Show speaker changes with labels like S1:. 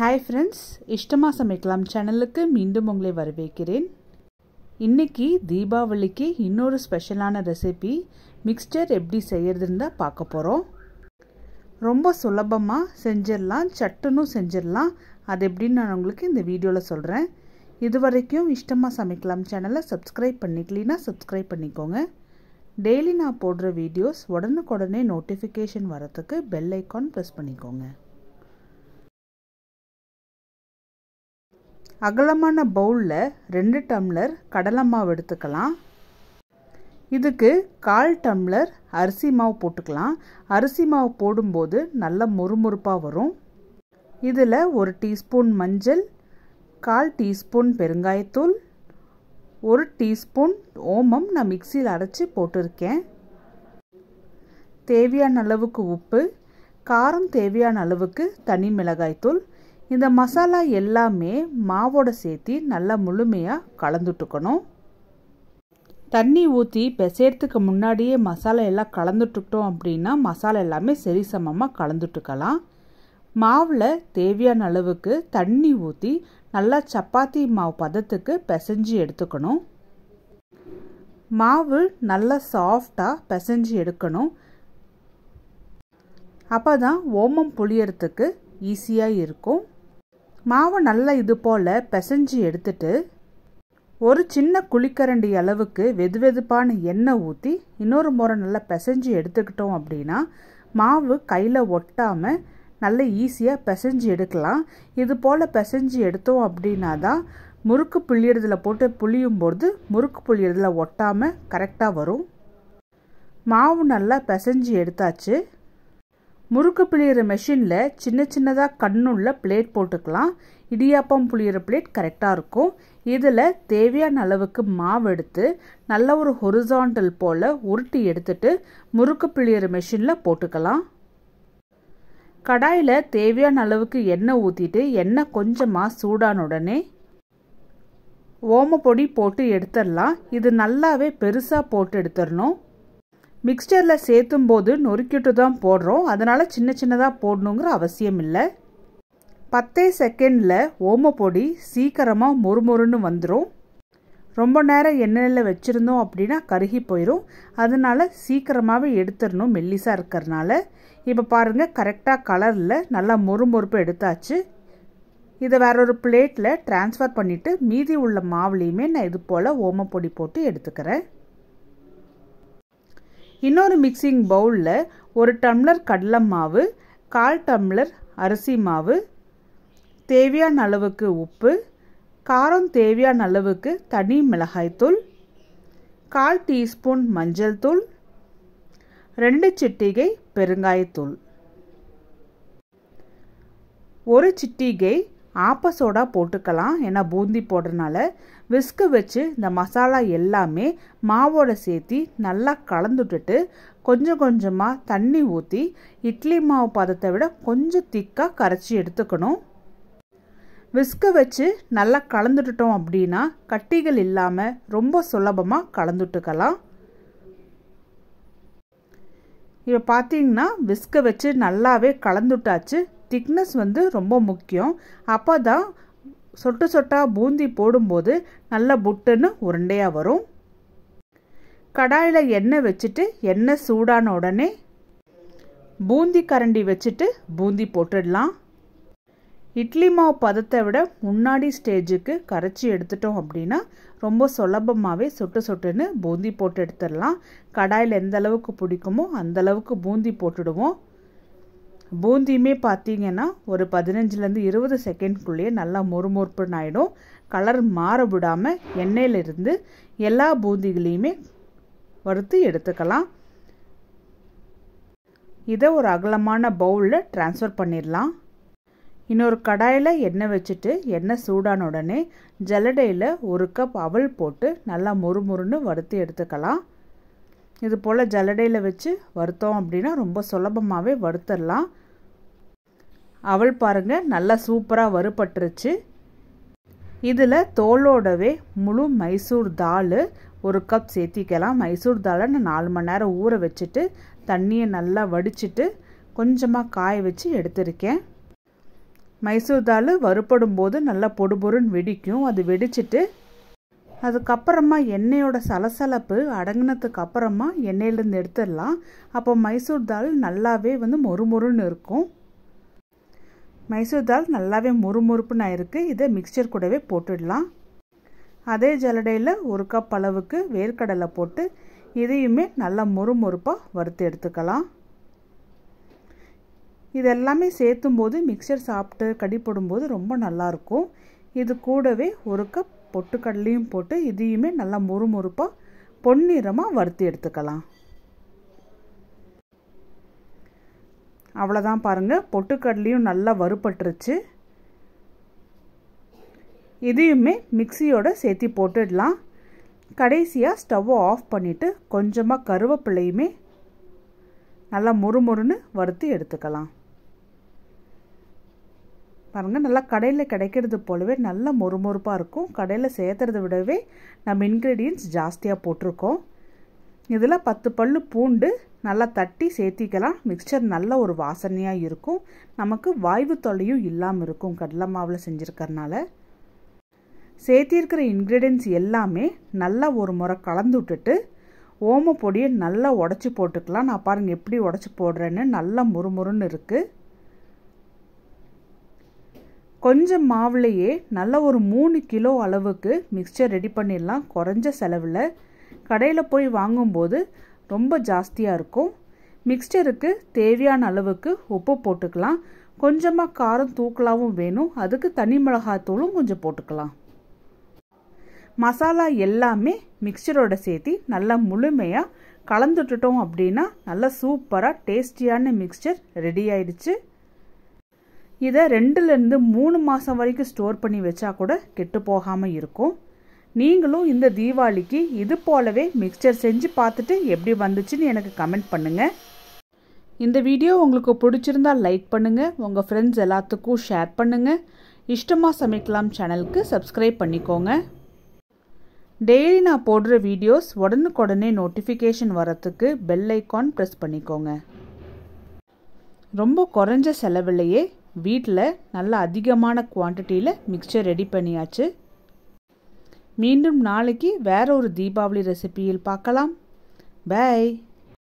S1: hi friends இஷ்டமாக சமைக்கலாம் சேனலுக்கு மீண்டும் உங்களை வரவேற்கிறேன் இன்றைக்கி தீபாவளிக்கு இன்னொரு ஸ்பெஷலான ரெசிபி மிக்ஸ்டர் எப்படி செய்கிறதுன்னு தான் பார்க்க போகிறோம் ரொம்ப சுலபமாக செஞ்சிடலாம் சட்டுன்னு செஞ்சிடலாம் அது எப்படின்னு நான் உங்களுக்கு இந்த வீடியோவில் சொல்கிறேன் இது வரைக்கும் இஷ்டமாக சமைக்கலாம் சேனலை சப்ஸ்கிரைப் பண்ணிக்கலினா சப்ஸ்கிரைப் பண்ணிக்கோங்க டெய்லி நான் போடுற வீடியோஸ் உடனுக்குடனே நோட்டிஃபிகேஷன் வரத்துக்கு பெல் ஐக்கான் ப்ரெஸ் பண்ணிக்கோங்க அகலமான பவுலில் ரெண்டு டம்ளர் கடலை மாவு எடுத்துக்கலாம் இதுக்கு கால் டம்ளர் அரிசி மாவு போட்டுக்கலாம் அரிசி மாவு போடும்போது நல்ல மொறுமொறுப்பாக வரும் இதில் ஒரு டீஸ்பூன் மஞ்சள் கால் டீஸ்பூன் பெருங்காயத்தூள் ஒரு டீஸ்பூன் ஓமம் நான் மிக்சியில் அரைச்சி போட்டிருக்கேன் தேவையான அளவுக்கு உப்பு காரம் தேவையான அளவுக்கு தனி மிளகாய்த்தூள் இந்த மசாலா எல்லாமே மாவோட சேர்த்து நல்லா முழுமையாக கலந்துட்டுக்கணும் தண்ணி ஊற்றி பெசையறதுக்கு முன்னாடியே மசாலா எல்லாம் கலந்துட்டுக்கிட்டோம் அப்படின்னா மசாலா எல்லாமே சரி சமமாக கலந்துட்டுக்கலாம் மாவில் தேவையான அளவுக்கு தண்ணி ஊற்றி நல்லா சப்பாத்தி மாவு பதத்துக்கு பிசைஞ்சு எடுத்துக்கணும் மாவு நல்லா சாஃப்டாக பிசைஞ்சு எடுக்கணும் அப்போ தான் ஓமம் புளியறதுக்கு ஈஸியாக இருக்கும் மாவை நல்லா இது போல் பிசைஞ்சு எடுத்துட்டு ஒரு சின்ன குழிக்கரண்டி அளவுக்கு வெது வெதுப்பான எண்ணெய் ஊற்றி இன்னொரு முறை நல்லா பிசைஞ்சு எடுத்துக்கிட்டோம் அப்படின்னா மாவு கையில் ஒட்டாமல் நல்ல ஈஸியாக பிசைஞ்சு எடுக்கலாம் இது போல் பிசைஞ்சு எடுத்தோம் அப்படின்னா தான் முறுக்கு புளியறதில் போட்டு புளியும்போது முறுக்கு புளியறதில் ஒட்டாமல் கரெக்டாக வரும் மாவு நல்லா பிசைஞ்சு எடுத்தாச்சு முறுக்கு பிழியிற மெஷினில் சின்ன சின்னதாக கண்ணுள்ள பிளேட் போட்டுக்கலாம் இடியாப்பம் புளியிற பிளேட் கரெக்டாக இருக்கும் இதில் தேவையான அளவுக்கு மாவு எடுத்து நல்ல ஒரு ஹொரிசாண்டல் போல் உருட்டி எடுத்துட்டு முறுக்கு பிழியிற மெஷினில் போட்டுக்கலாம் கடாயில் தேவையான அளவுக்கு எண்ணெய் ஊற்றிட்டு எண்ணெய் கொஞ்சமாக சூடான உடனே ஓமப்பொடி போட்டு எடுத்துடலாம் இது நல்லாவே பெருசாக போட்டு எடுத்துடணும் மிக்சரில் சேர்த்தும் போது நொறுக்கிட்டு தான் போடுறோம் அதனால் சின்ன சின்னதாக போடணுங்கிற அவசியம் இல்லை பத்தே செகண்டில் ஓமப்பொடி சீக்கிரமாக மொறுமொறுன்னு வந்துடும் ரொம்ப நேரம் எண்ணெயில் வச்சுருந்தோம் அப்படின்னா கருகி போயிடும் அதனால் சீக்கிரமாகவே எடுத்துடணும் மெல்லிசாக இருக்கிறதுனால இப்போ பாருங்கள் கரெக்டாக கலரில் நல்லா மொறுமொறுப்பு எடுத்தாச்சு இதை வேற ஒரு பிளேட்டில் டிரான்ஸ்ஃபர் பண்ணிவிட்டு மீதி உள்ள மாவுலேயுமே நான் இது போல் ஓமப்பொடி போட்டு எடுத்துக்கிறேன் இன்னொரு மிக்சிங் பவுலில் ஒரு டம்ளர் கடலை மாவு கால் டம்ளர் அரிசி மாவு தேவையான அளவுக்கு உப்பு காரம் தேவையான அளவுக்கு தனி மிளகாய்த்தூள் கால் டீஸ்பூன் மஞ்சள் தூள் ரெண்டு சிட்டிகை பெருங்காயத்தூள் ஒரு சிட்டிகை ஆப்ப சோடா போட்டுக்கலாம் ஏன்னா பூந்தி போடுறனால விஸ்கு வச்சு இந்த மசாலா எல்லாமே மாவோட சேர்த்து நல்லா கலந்துட்டுட்டு கொஞ்சம் கொஞ்சமாக தண்ணி ஊற்றி இட்லி மாவு பதத்தை விட கொஞ்சம் திக்காக கரைச்சி எடுத்துக்கணும் விஸ்கு வச்சு நல்லா கலந்துட்டுட்டோம் அப்படின்னா கட்டிகள் இல்லாமல் ரொம்ப சுலபமாக கலந்துட்டுக்கலாம் இப்போ பார்த்தீங்கன்னா விஸ்க வச்சு நல்லாவே கலந்துட்டாச்சு திக்னஸ் வந்து ரொம்ப முக்கியம் அப்போ தான் சொட்டு சொட்டாக பூந்தி போடும்போது நல்ல புட்டுன்னு உருண்டையாக வரும் கடாயில் எண்ணெய் வச்சுட்டு எண்ணெய் சூடான உடனே பூந்தி கரண்டி வச்சுட்டு பூந்தி போட்டுடலாம் இட்லி மாவு பதத்தை விட முன்னாடி ஸ்டேஜுக்கு கரைச்சி எடுத்துட்டோம் அப்படின்னா ரொம்ப சுலபமாகவே சொட்டு சொட்டுன்னு பூந்தி போட்டு எடுத்துடலாம் கடாயில் எந்த அளவுக்கு பிடிக்குமோ அந்தளவுக்கு பூந்தி போட்டுடுவோம் பூந்தியுமே பார்த்தீங்கன்னா ஒரு பதினஞ்சுலேருந்து இருபது செகண்ட்குள்ளேயே நல்லா மொறுமொறுப்புன்னு ஆகிடும் கலர் மாற விடாமல் எண்ணெயிலிருந்து எல்லா பூந்திகளையுமே வறுத்து எடுத்துக்கலாம் இதை ஒரு அகலமான பவுலில் டிரான்ஸ்ஃபர் பண்ணிடலாம் இன்னொரு கடாயில் எண்ணெய் வச்சுட்டு எண்ணெய் சூடான உடனே ஜலடையில் ஒரு கப் அவல் போட்டு நல்லா மொறுமொறுன்னு வறுத்து எடுத்துக்கலாம் இது போல் ஜலடையில் வச்சு வறுத்தோம் அப்படின்னா ரொம்ப சுலபமாகவே வறுத்தரலாம் அவள் பாருங்கள் நல்லா சூப்பராக வறுப்பட்டுருச்சு இதில் தோலோடவே முழு மைசூர் தால் ஒரு கப் சேர்த்திக்கலாம் மைசூர் தாளை நான் நாலு மணி நேரம் ஊற வச்சுட்டு தண்ணியை நல்லா வடிச்சிட்டு கொஞ்சமாக காய வச்சு எடுத்திருக்கேன் மைசூர் தாள் வறுபடும் போது நல்லா பொடுபொருன்னு வெடிக்கும் அது வெடிச்சிட்டு அதுக்கப்புறமா எண்ணெயோட சலசலப்பு அடங்கினதுக்கு அப்புறமா எண்ணெயிலேருந்து எடுத்துடலாம் அப்போ மைசூர் தால் நல்லாவே வந்து மொறுமொறுன்னு இருக்கும் மைசூர் தால் நல்லாவே மொறுமொறுப்புன்னு ஆயிருக்கு இதை மிக்சர் கூடவே போட்டுடலாம் அதே ஜலடையில் ஒரு கப் அளவுக்கு வேர்க்கடலை போட்டு இதையுமே நல்லா மொறுமொறுப்பாக வறுத்து எடுத்துக்கலாம் இதெல்லாமே சேர்த்தும் போது மிக்சர் சாப்பிட்டு போது ரொம்ப நல்லாயிருக்கும் இது கூடவே ஒரு கப் பொட்டுக்கடலையும் போட்டு இதையுமே நல்லா முறுமுறுப்பாக பொன்னிறமாக வறுத்து எடுத்துக்கலாம் அவ்வளோதான் பாருங்கள் பொட்டுக்கடலையும் நல்லா வறுப்பட்டுருச்சு இதையுமே மிக்சியோட சேர்த்து போட்டுடலாம் கடைசியாக ஸ்டவ்வை ஆஃப் பண்ணிவிட்டு கொஞ்சமாக கருவேப்பிள்ளையுமே நல்லா முறுமுறுன்னு வறுத்து எடுத்துக்கலாம் பாருங்கள் நல்லா கடையில் கிடைக்கிறது போலவே நல்லா மொறுமொறுப்பாக இருக்கும் கடையில் சேர்த்துறத விடவே நம்ம இன்க்ரீடியன்ட்ஸ் ஜாஸ்தியாக போட்டிருக்கோம் இதில் பத்து பல் பூண்டு நல்லா தட்டி சேர்த்திக்கலாம் மிக்சர் நல்ல ஒரு வாசனையாக இருக்கும் நமக்கு வாய்வு தொலையும் இல்லாமல் இருக்கும் கடலை மாவில் செஞ்சுருக்கறனால சேர்த்திருக்கிற இன்க்ரீடியன்ஸ் எல்லாமே நல்லா ஒரு முறை கலந்து விட்டுட்டு ஓம பொடியை நல்லா உடச்சி போட்டுக்கலாம் நான் பாருங்கள் எப்படி உடச்சி போடுறேன்னு நல்லா முறுமுறுன்னு இருக்குது கொஞ்சம் மாவுலேயே நல்ல ஒரு மூணு கிலோ அளவுக்கு மிக்சர் ரெடி பண்ணிடலாம் குறைஞ்ச செலவில் கடையில் போய் வாங்கும்போது ரொம்ப ஜாஸ்தியாக இருக்கும் மிக்சருக்கு தேவையான அளவுக்கு உப்பு போட்டுக்கலாம் கொஞ்சமாக காரம் தூக்கலாகவும் வேணும் அதுக்கு தனி மிளகாத்தூளும் கொஞ்சம் போட்டுக்கலாம் மசாலா எல்லாமே மிக்சரோட சேர்த்து நல்லா முழுமையாக கலந்துட்டுட்டோம் அப்படின்னா நல்லா சூப்பராக டேஸ்டியான மிக்சர் ரெடி ஆயிடுச்சு இதை ரெண்டுலேருந்து மூணு மாதம் வரைக்கும் ஸ்டோர் பண்ணி வச்சா கூட கெட்டு போகாமல் இருக்கும் நீங்களும் இந்த தீபாவளிக்கு இது போலவே மிக்சர் செஞ்சு பார்த்துட்டு எப்படி வந்துச்சுன்னு எனக்கு கமெண்ட் பண்ணுங்கள் இந்த வீடியோ உங்களுக்கு பிடிச்சிருந்தால் லைக் பண்ணுங்கள் உங்கள் ஃப்ரெண்ட்ஸ் எல்லாத்துக்கும் ஷேர் பண்ணுங்கள் இஷ்டமாக சமைக்கலாம் சேனலுக்கு சப்ஸ்கிரைப் பண்ணிக்கோங்க டெய்லி நான் போடுற வீடியோஸ் உடனுக்குடனே நோட்டிஃபிகேஷன் வரத்துக்கு பெல் ஐக்கான் ப்ரெஸ் பண்ணிக்கோங்க ரொம்ப குறைஞ்ச செலவில்லையே வீட்டில் நல்லா அதிகமான குவான்டிட்டியில் மிக்சர் ரெடி பண்ணியாச்சு மீண்டும் நாளைக்கு வேற ஒரு தீபாவளி ரெசிபியில் பார்க்கலாம் பாய்